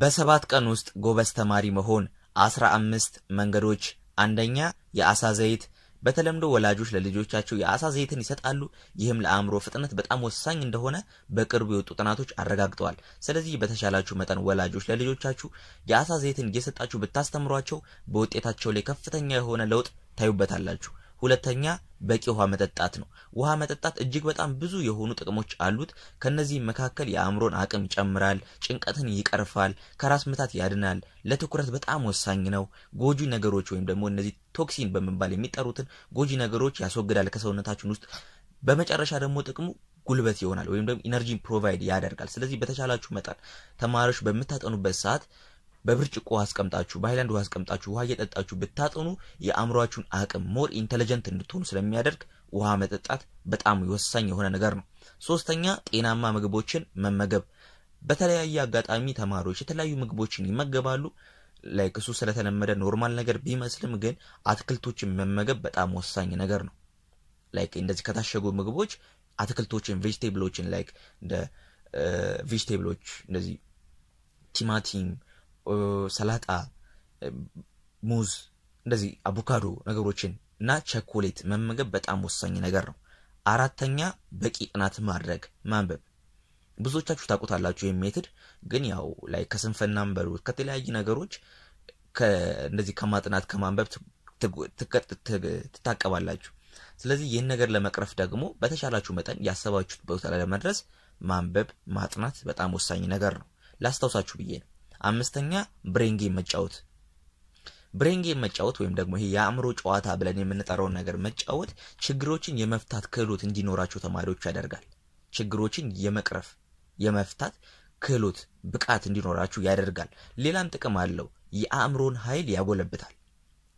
በሰባት ቀን ውስጥ ጎበዝ ተማሪ መሆን አስራ አምስት መንገዶች አንደኛ የአሳ ዘይት በተለምዶ ወላጆች ለልጆቻቸው የአሳ ዘይትን ይሰጣሉ። ይህም ለአእምሮ ፍጥነት በጣም ወሳኝ እንደሆነ በቅርቡ የወጡ ጥናቶች አረጋግጠዋል። ስለዚህ በተሻላችሁ መጠን ወላጆች ለልጆቻችሁ የአሳ ዘይትን እየሰጣችሁ ብታስተምሯቸው በውጤታቸው ላይ ከፍተኛ የሆነ ለውጥ ታዩበታላችሁ። ሁለተኛ በቂ ውሃ መጠጣት ነው። ውሃ መጠጣት እጅግ በጣም ብዙ የሆኑ ጥቅሞች አሉት። ከነዚህም መካከል የአእምሮን አቅም ይጨምራል፣ ጭንቀትን ይቀርፋል፣ ከራስ ምታት ያድናል፣ ለትኩረት በጣም ወሳኝ ነው። ጎጂ ነገሮች ወይም ደግሞ እነዚህ ቶክሲን በመባል የሚጠሩትን ጎጂ ነገሮች ያስወግዳል ከሰውነታችን ውስጥ። በመጨረሻ ደግሞ ጥቅሙ ጉልበት ይሆናል ወይም ደግሞ ኢነርጂን ፕሮቫይድ ያደርጋል። ስለዚህ በተቻላችሁ መጠን ተማሪዎች በምታጠኑበት ሰዓት በብርጭቆ አስቀምጣችሁ በሃይላንድ ውሃ አስቀምጣችሁ ውሃ እየጠጣችሁ ብታጠኑ የአእምሯችሁን አቅም ሞር ኢንተለጀንት እንድትሆኑ ስለሚያደርግ ውሃ መጠጣት በጣም ወሳኝ የሆነ ነገር ነው። ሶስተኛ ጤናማ ምግቦችን መመገብ። በተለያየ አጋጣሚ ተማሪዎች የተለያዩ ምግቦችን ይመገባሉ። ላይክ እሱ ስለተለመደ ኖርማል ነገር ቢመስልም ግን አትክልቶችን መመገብ በጣም ወሳኝ ነገር ነው። ላይክ እንደዚህ ከታሸጉ ምግቦች አትክልቶችን፣ ቬጅቴብሎችን ላይክ እንደ ቬጅቴብሎች እንደዚህ ቲማቲም ሰላጣ፣ ሙዝ፣ እንደዚህ አቮካዶ ነገሮችን እና ቸኮሌት መመገብ በጣም ወሳኝ ነገር ነው። አራተኛ በቂ ጥናት ማድረግ ማንበብ። ብዙዎቻችሁ ይህ ሜትድ ግን ያው ላይ ከስንፈና በሉት ከተለያዩ ነገሮች እንደዚህ ከማጥናት ከማንበብ ትታቀባላችሁ። ስለዚህ ይህን ነገር ለመቅረፍ ደግሞ በተሻላችሁ መጠን ያሰባችሁት ቦታ ላይ ለመድረስ ማንበብ ማጥናት በጣም ወሳኝ ነገር ነው። ላስታውሳችሁ ብዬ ነው። አምስተኛ ብሬን ጌም መጫወት ብሬን መጫወት ወይም ደግሞ ይሄ የአእምሮ ጨዋታ ብለን የምንጠራውን ነገር መጫወት ችግሮችን የመፍታት ክህሎት እንዲኖራቸው ተማሪዎች ያደርጋል። ችግሮችን የመቅረፍ የመፍታት ክህሎት ብቃት እንዲኖራችሁ ያደርጋል። ሌላም ጥቅም አለው። የአእምሮን ኃይል ያጎለብታል።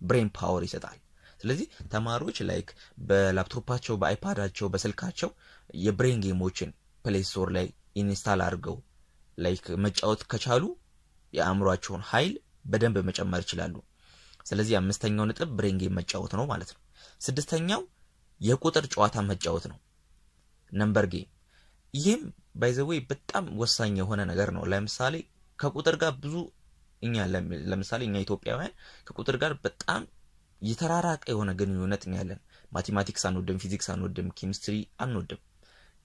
ብሬን ፓወር ይሰጣል። ስለዚህ ተማሪዎች ላይክ በላፕቶፓቸው፣ በአይፓዳቸው፣ በስልካቸው የብሬን ጌሞችን ፕሌስቶር ላይ ኢንስታል አድርገው ላይክ መጫወት ከቻሉ የአእምሯቸውን ኃይል በደንብ መጨመር ይችላሉ። ስለዚህ አምስተኛው ነጥብ ብሬን ጌም መጫወት ነው ማለት ነው። ስድስተኛው የቁጥር ጨዋታ መጫወት ነው፣ ነምበር ጌም። ይህም ባይዘዌ በጣም ወሳኝ የሆነ ነገር ነው። ለምሳሌ ከቁጥር ጋር ብዙ እኛ ለምሳሌ እኛ ኢትዮጵያውያን ከቁጥር ጋር በጣም የተራራቀ የሆነ ግንኙነት ያለን፣ ማቴማቲክስ አንወድም፣ ፊዚክስ አንወድም፣ ኬሚስትሪ አንወድም።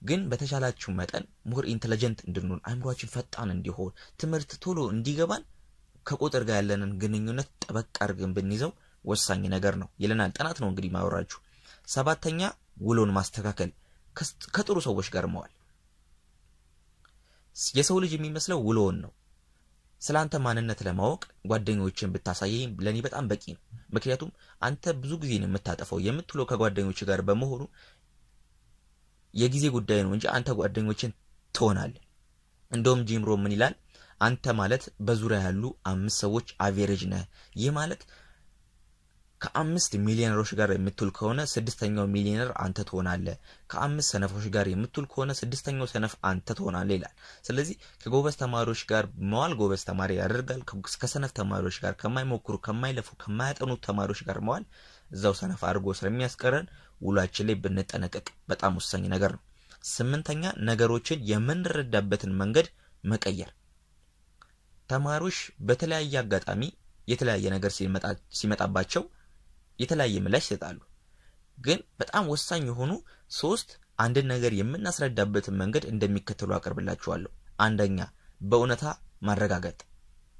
ግን በተሻላችሁ መጠን ሞር ኢንተለጀንት እንድንሆን አእምሯችን ፈጣን እንዲሆን ትምህርት ቶሎ እንዲገባን ከቁጥር ጋር ያለንን ግንኙነት ጠበቅ አድርገን ብንይዘው ወሳኝ ነገር ነው ይለናል። ጥናት ነው እንግዲህ ማወራችሁ። ሰባተኛ ውሎን ማስተካከል፣ ከጥሩ ሰዎች ጋር መዋል። የሰው ልጅ የሚመስለው ውሎውን ነው። ስለ አንተ ማንነት ለማወቅ ጓደኞችን ብታሳየኝ ለእኔ በጣም በቂ ነው። ምክንያቱም አንተ ብዙ ጊዜ የምታጠፈው የምታጠፋው፣ የምትውለው ከጓደኞች ጋር በመሆኑ የጊዜ ጉዳይ ነው እንጂ አንተ ጓደኞችን ትሆናል እንደውም ጂምሮ ምን ይላል? አንተ ማለት በዙሪያ ያሉ አምስት ሰዎች አቬሬጅ ነህ። ይህ ማለት ከአምስት ሚሊዮነሮች ጋር የምትውል ከሆነ ስድስተኛው ሚሊዮነር አንተ ትሆናለህ። ከአምስት ሰነፎች ጋር የምትውል ከሆነ ስድስተኛው ሰነፍ አንተ ትሆናለህ ይላል። ስለዚህ ከጎበዝ ተማሪዎች ጋር መዋል ጎበዝ ተማሪ ያደርጋል። ከሰነፍ ተማሪዎች ጋር፣ ከማይሞክሩ ከማይለፉ፣ ከማያጠኑ ተማሪዎች ጋር መዋል እዛው ሰነፍ አድርጎ ስለሚያስቀረን ውሏችን ላይ ብንጠነቀቅ በጣም ወሳኝ ነገር ነው። ስምንተኛ ነገሮችን የምንረዳበትን መንገድ መቀየር። ተማሪዎች በተለያየ አጋጣሚ የተለያየ ነገር ሲመጣባቸው የተለያየ ምላሽ ይሰጣሉ። ግን በጣም ወሳኝ የሆኑ ሶስት አንድን ነገር የምናስረዳበትን መንገድ እንደሚከተሉ አቀርብላችኋለሁ። አንደኛ በእውነታ ማረጋገጥ።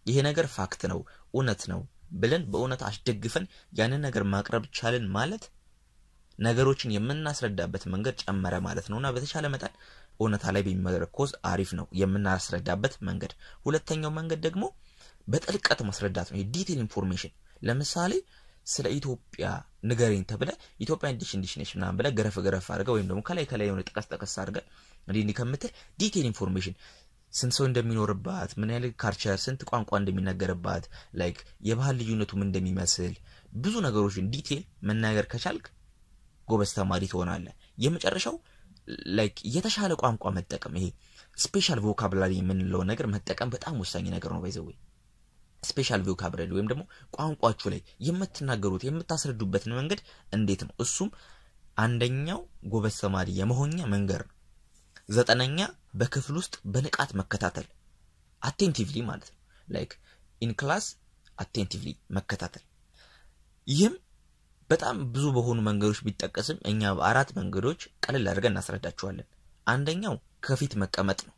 ይሄ ነገር ፋክት ነው እውነት ነው ብለን በእውነታ አስደግፈን ያንን ነገር ማቅረብ ቻልን ማለት ነገሮችን የምናስረዳበት መንገድ ጨመረ ማለት ነውና በተቻለ መጠን እውነታ ላይ ቢመረኮዝ አሪፍ ነው የምናስረዳበት መንገድ። ሁለተኛው መንገድ ደግሞ በጥልቀት ማስረዳት ነው። የዲቴል ኢንፎርሜሽን ለምሳሌ ስለ ኢትዮጵያ ንገረኝ ተብለ ኢትዮጵያ እንዲሽ እንዲሽ ነች ምናምን ብለ ገረፍ ገረፍ አድርገ ወይም ደግሞ ከላይ ከላይ የሆነ ጠቀስ ጠቀስ አድርገ እንዲህ እንዲህ ከምትል ዲቴል ኢንፎርሜሽን ስንት ሰው እንደሚኖርባት፣ ምን ያህል ካልቸር፣ ስንት ቋንቋ እንደሚነገርባት፣ ላይክ የባህል ልዩነቱም እንደሚመስል ብዙ ነገሮችን ዲቴል መናገር ከቻልክ ጎበዝ ተማሪ ትሆናለ የመጨረሻው ላይክ የተሻለ ቋንቋ መጠቀም ይሄ ስፔሻል ቮካብላሪ የምንለው ነገር መጠቀም በጣም ወሳኝ ነገር ነው። ባይዘዌ ስፔሻል ቮካብላሪ ወይም ደግሞ ቋንቋችሁ ላይ የምትናገሩት የምታስረዱበትን መንገድ እንዴት ነው? እሱም አንደኛው ጎበዝ ተማሪ የመሆኛ መንገድ ነው። ዘጠነኛ በክፍል ውስጥ በንቃት መከታተል አቴንቲቭሊ ማለት ነው። ላይክ ኢን ክላስ አቴንቲቭሊ መከታተል ይህም በጣም ብዙ በሆኑ መንገዶች ቢጠቀስም እኛ በአራት መንገዶች ቀለል አድርገን እናስረዳችኋለን። አንደኛው ከፊት መቀመጥ ነው።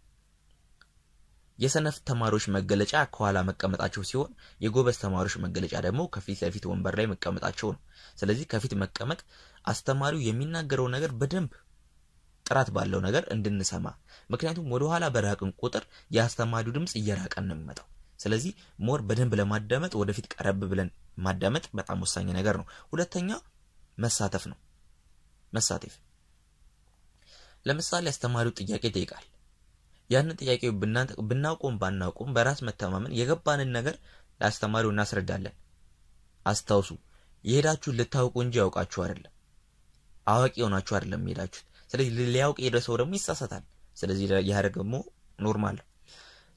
የሰነፍ ተማሪዎች መገለጫ ከኋላ መቀመጣቸው ሲሆን የጎበዝ ተማሪዎች መገለጫ ደግሞ ከፊት ለፊት ወንበር ላይ መቀመጣቸው ነው። ስለዚህ ከፊት መቀመጥ አስተማሪው የሚናገረው ነገር በደንብ ጥራት ባለው ነገር እንድንሰማ፣ ምክንያቱም ወደኋላ በራቅን ቁጥር የአስተማሪው ድምፅ እየራቀን ነው የሚመጣው። ስለዚህ ሞር በደንብ ለማዳመጥ ወደፊት ቀረብ ብለን ማዳመጥ በጣም ወሳኝ ነገር ነው። ሁለተኛ መሳተፍ ነው። መሳተፍ ለምሳሌ አስተማሪው ጥያቄ ይጠይቃል። ያንን ጥያቄ ብናውቁም ባናውቁም በራስ መተማመን የገባንን ነገር ለአስተማሪው እናስረዳለን። አስታውሱ የሄዳችሁ ልታውቁ እንጂ ያውቃችሁ አይደለም፣ አዋቂ የሆናችሁ አይደለም የሄዳችሁት። ስለዚህ ሊያውቅ የሄደ ሰው ደግሞ ይሳሳታል። ስለዚህ ያ ደግሞ ኖርማል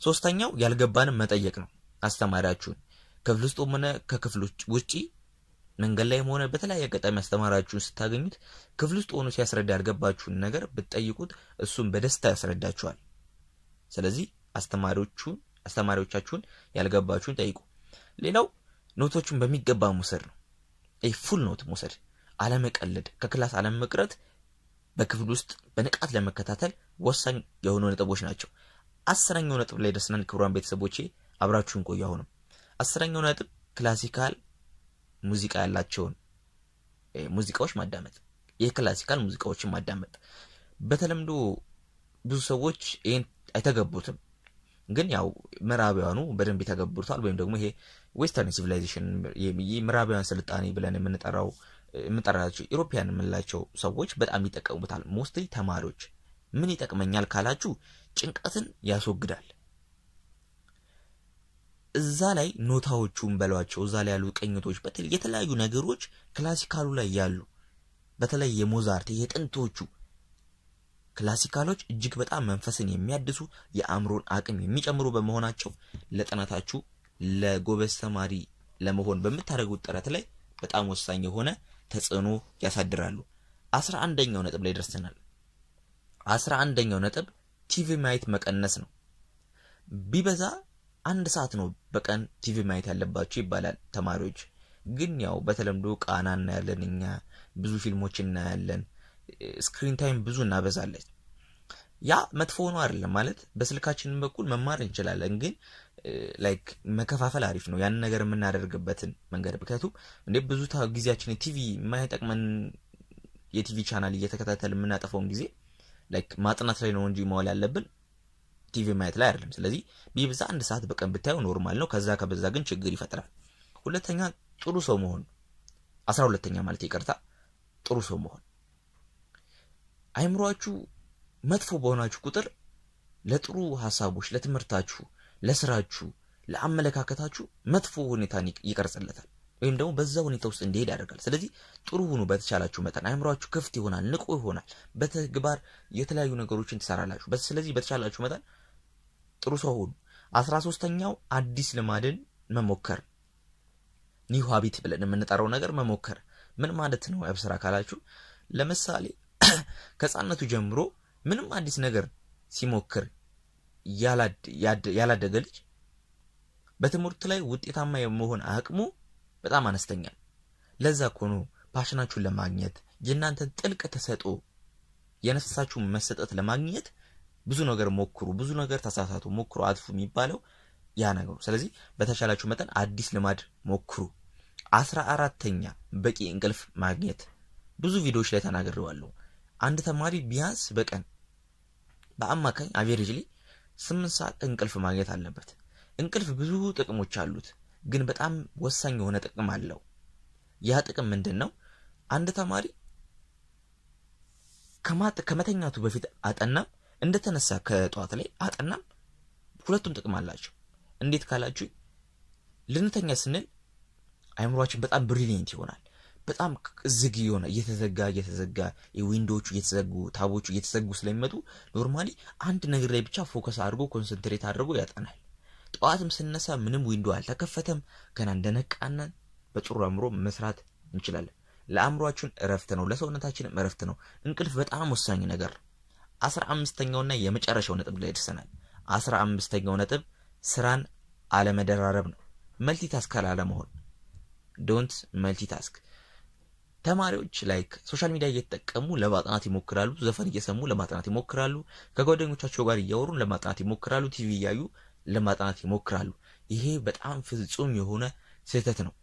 ሶስተኛው ያልገባንም መጠየቅ ነው። አስተማሪያችሁን ክፍል ውስጥ ሆነ ከክፍል ውጪ መንገድ ላይ ሆነ በተለያየ አጋጣሚ አስተማሪያችሁን ስታገኙት ክፍል ውስጥ ሆኖ ሲያስረዳ ያልገባችሁን ነገር ብትጠይቁት እሱም በደስታ ያስረዳችኋል። ስለዚህ አስተማሪዎቹን አስተማሪዎቻችሁን ያልገባችሁን ጠይቁ። ሌላው ኖቶቹን በሚገባ መውሰድ ነው። ፉል ኖት መውሰድ፣ አለመቀለድ፣ ከክላስ አለመቅረት በክፍል ውስጥ በንቃት ለመከታተል ወሳኝ የሆኑ ነጥቦች ናቸው። አስረኛው ነጥብ ላይ ደርሰናል። ክቡራን ቤተሰቦቼ አብራችሁን ቆዩ። አሁንም አስረኛው ነጥብ ክላሲካል ሙዚቃ ያላቸውን ሙዚቃዎች ማዳመጥ፣ የክላሲካል ሙዚቃዎችን ማዳመጥ። በተለምዶ ብዙ ሰዎች ይህን አይተገቡትም፣ ግን ያው ምዕራቢያኑ በደንብ የተገቡታል። ወይም ደግሞ ይሄ ዌስተርን ሲቪላይዜሽን ምዕራቢያን ስልጣኔ ብለን የምንጠራው የምንጠራቸው ኢሮፒያን የምንላቸው ሰዎች በጣም ይጠቀሙታል። ሞስትሊ ተማሪዎች ምን ይጠቅመኛል ካላችሁ ጭንቀትን ያስወግዳል። እዛ ላይ ኖታዎቹን በሏቸው፣ እዛ ላይ ያሉ ቅኝቶች፣ በተለይ የተለያዩ ነገሮች ክላሲካሉ ላይ ያሉ በተለይ የሞዛርት የጥንቶቹ ክላሲካሎች እጅግ በጣም መንፈስን የሚያድሱ የአእምሮን አቅም የሚጨምሩ በመሆናቸው ለጥናታችሁ ለጎበዝ ተማሪ ለመሆን በምታደርጉት ጥረት ላይ በጣም ወሳኝ የሆነ ተጽዕኖ ያሳድራሉ። አስራ አንደኛው ነጥብ ላይ ደርሰናል። አስራ አንደኛው ነጥብ ቲቪ ማየት መቀነስ ነው። ቢበዛ አንድ ሰዓት ነው በቀን ቲቪ ማየት ያለባቸው ይባላል። ተማሪዎች ግን ያው በተለምዶ ቃና እናያለን፣ እኛ ብዙ ፊልሞች እናያለን፣ ስክሪን ታይም ብዙ እናበዛለን። ያ መጥፎ ነው አይደለም ማለት በስልካችን በኩል መማር እንችላለን፣ ግን ላይክ መከፋፈል አሪፍ ነው ያን ነገር የምናደርግበትን መንገድ። ምክንያቱም እንደ ብዙ ጊዜያችን ቲቪ የማይጠቅመን የቲቪ ቻናል እየተከታተል የምናጠፈውን ጊዜ ላይክ ማጥናት ላይ ነው እንጂ መዋል ያለብን ቲቪ ማየት ላይ አይደለም። ስለዚህ ቢብዛ አንድ ሰዓት በቀን ብታዩ ኖርማል ነው። ከዛ ከበዛ ግን ችግር ይፈጥራል። ሁለተኛ ጥሩ ሰው መሆን፣ አስራ ሁለተኛ ማለት ይቅርታ፣ ጥሩ ሰው መሆን። አይምሯችሁ መጥፎ በሆናችሁ ቁጥር ለጥሩ ሀሳቦች፣ ለትምህርታችሁ፣ ለስራችሁ፣ ለአመለካከታችሁ መጥፎ ሁኔታን ይቀርጽለታል። ወይም ደግሞ በዛ ሁኔታ ውስጥ እንዲሄድ ያደርጋል። ስለዚህ ጥሩ ሁኑ በተቻላችሁ መጠን። አይምሯችሁ ክፍት ይሆናል፣ ንቁ ይሆናል። በተግባር የተለያዩ ነገሮችን ትሰራላችሁ። ስለዚህ በተቻላችሁ መጠን ጥሩ ሰው ሁኑ። አስራ ሶስተኛው አዲስ ልማድን መሞከር ኒው ሀቢት ብለን የምንጠራው ነገር መሞከር ምን ማለት ነው? ያብስራ ካላችሁ ለምሳሌ ከህፃነቱ ጀምሮ ምንም አዲስ ነገር ሲሞክር ያላደገ ልጅ በትምህርት ላይ ውጤታማ የመሆን አቅሙ በጣም አነስተኛ። ለዛ ኮኖ ፓሽናችሁን ለማግኘት የእናንተን ጥልቅ ተሰጦ የነፍሳችሁን መሰጠት ለማግኘት ብዙ ነገር ሞክሩ፣ ብዙ ነገር ተሳሳቱ፣ ሞክሩ፣ አጥፉ የሚባለው ያ ነገሩ። ስለዚህ በተሻላችሁ መጠን አዲስ ልማድ ሞክሩ። አስራ አራተኛ በቂ እንቅልፍ ማግኘት ብዙ ቪዲዮዎች ላይ ተናግሬዋለሁ። አንድ ተማሪ ቢያንስ በቀን በአማካኝ አቬሬጅ ላይ ስምንት ሰዓት እንቅልፍ ማግኘት አለበት። እንቅልፍ ብዙ ጥቅሞች አሉት። ግን በጣም ወሳኝ የሆነ ጥቅም አለው። ያ ጥቅም ምንድን ነው? አንድ ተማሪ ከመተኛቱ በፊት አጠናም እንደተነሳ ከጠዋት ላይ አጠናም ሁለቱም ጥቅም አላቸው። እንዴት ካላችሁ ልንተኛ ስንል አይምሯችን በጣም ብሪሊየንት ይሆናል። በጣም ዝግ የሆነ እየተዘጋ እየተዘጋ ዊንዶዎቹ እየተዘጉ ታቦቹ እየተዘጉ ስለሚመጡ ኖርማሊ አንድ ነገር ላይ ብቻ ፎከስ አድርጎ ኮንሰንትሬት አድርጎ ያጠናል። ጠዋትም ስነሳ ምንም ዊንዶ አልተከፈተም። ገና እንደነቃና በጥሩ አእምሮ መስራት እንችላለን። ለአእምሯችን እረፍት ነው፣ ለሰውነታችንም እረፍት ነው። እንቅልፍ በጣም ወሳኝ ነገር አስራ አምስተኛውና የመጨረሻው ነጥብ ላይ ደርሰናል። አስራ አምስተኛው ነጥብ ስራን አለመደራረብ ነው። መልቲ ታስክ አላለመሆን ዶንት መልቲ ታስክ። ተማሪዎች ላይክ ሶሻል ሚዲያ እየተጠቀሙ ለማጥናት ይሞክራሉ። ዘፈን እየሰሙ ለማጥናት ይሞክራሉ። ከጓደኞቻቸው ጋር እያወሩ ለማጥናት ይሞክራሉ። ቲቪ እያዩ ለማጥናት ይሞክራሉ። ይሄ በጣም ፍጹም የሆነ ስህተት ነው።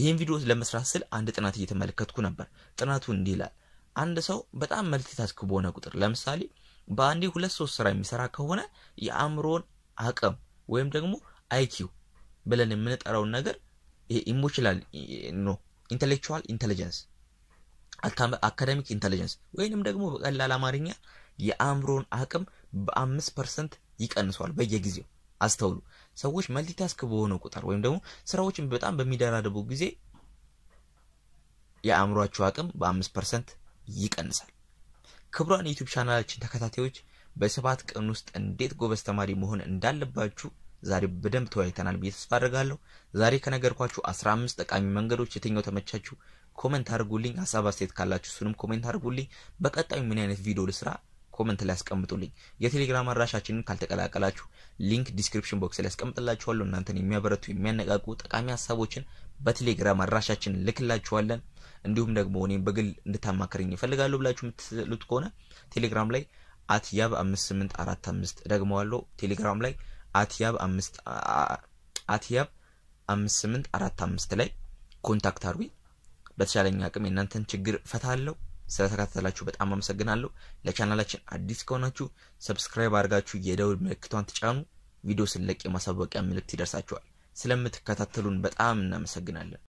ይህን ቪዲዮ ለመስራት ስል አንድ ጥናት እየተመለከትኩ ነበር። ጥናቱ እንዲህ ይላል። አንድ ሰው በጣም መልቲታስክ በሆነ ቁጥር ለምሳሌ በአንዴ ሁለት ሶስት ስራ የሚሰራ ከሆነ የአእምሮን አቅም ወይም ደግሞ አይኪው ብለን የምንጠራውን ነገር ኢሞሽናል ኖ ኢንቴሌክቹዋል ኢንቴሊጀንስ አካደሚክ ኢንቴሊጀንስ ወይንም ደግሞ በቀላል አማርኛ የአእምሮን አቅም በአምስት ፐርሰንት ይቀንሷል በየጊዜው አስተውሉ። ሰዎች መልቲታስክ በሆነ ቁጥር ወይም ደግሞ ስራዎችን በጣም በሚደራደቡ ጊዜ የአምሯቸው አቅም በአምስት ፐርሰንት ይቀንሳል። ክቡራን የዩቲዩብ ቻናላችን ተከታታዮች በሰባት ቀን ውስጥ እንዴት ጎበዝ ተማሪ መሆን እንዳለባችሁ ዛሬ በደንብ ተወያይተናል ብዬ ተስፋ አድርጋለሁ። ዛሬ ከነገርኳችሁ አስራ አምስት ጠቃሚ መንገዶች የትኛው ተመቻችሁ? ኮመንት አድርጉልኝ። ሀሳብ አስተያየት ካላችሁ እሱንም ኮሜንት አድርጉልኝ። በቀጣዩ ምን አይነት ቪዲዮ ልስራ ኮመንት ላይ አስቀምጡልኝ የቴሌግራም አድራሻችንን ካልተቀላቀላችሁ ሊንክ ዲስክሪፕሽን ቦክስ ላይ አስቀምጥላችኋለሁ። እናንተን የሚያበረቱ የሚያነቃቁ ጠቃሚ ሀሳቦችን በቴሌግራም አድራሻችን ልክላችኋለን። እንዲሁም ደግሞ እኔም በግል እንድታማከርኝ ይፈልጋለሁ ብላችሁ የምትሉት ከሆነ ቴሌግራም ላይ አትያብ አምስት ስምንት አራት አምስት ደግመዋለሁ። ቴሌግራም ላይ አትያብ አምስት አትያብ አምስት ስምንት አራት አምስት ላይ ኮንታክት አርጉኝ። በተቻለኝ አቅም የእናንተን ችግር ፈታለሁ። ስለተከታተላችሁ በጣም አመሰግናለሁ። ለቻናላችን አዲስ ከሆናችሁ ሰብስክራይብ አድርጋችሁ የደውል ምልክቷን ትጫኑ። ቪዲዮ ስለቅ የማሳወቂያ ምልክት ይደርሳችኋል። ስለምትከታተሉን በጣም እናመሰግናለን።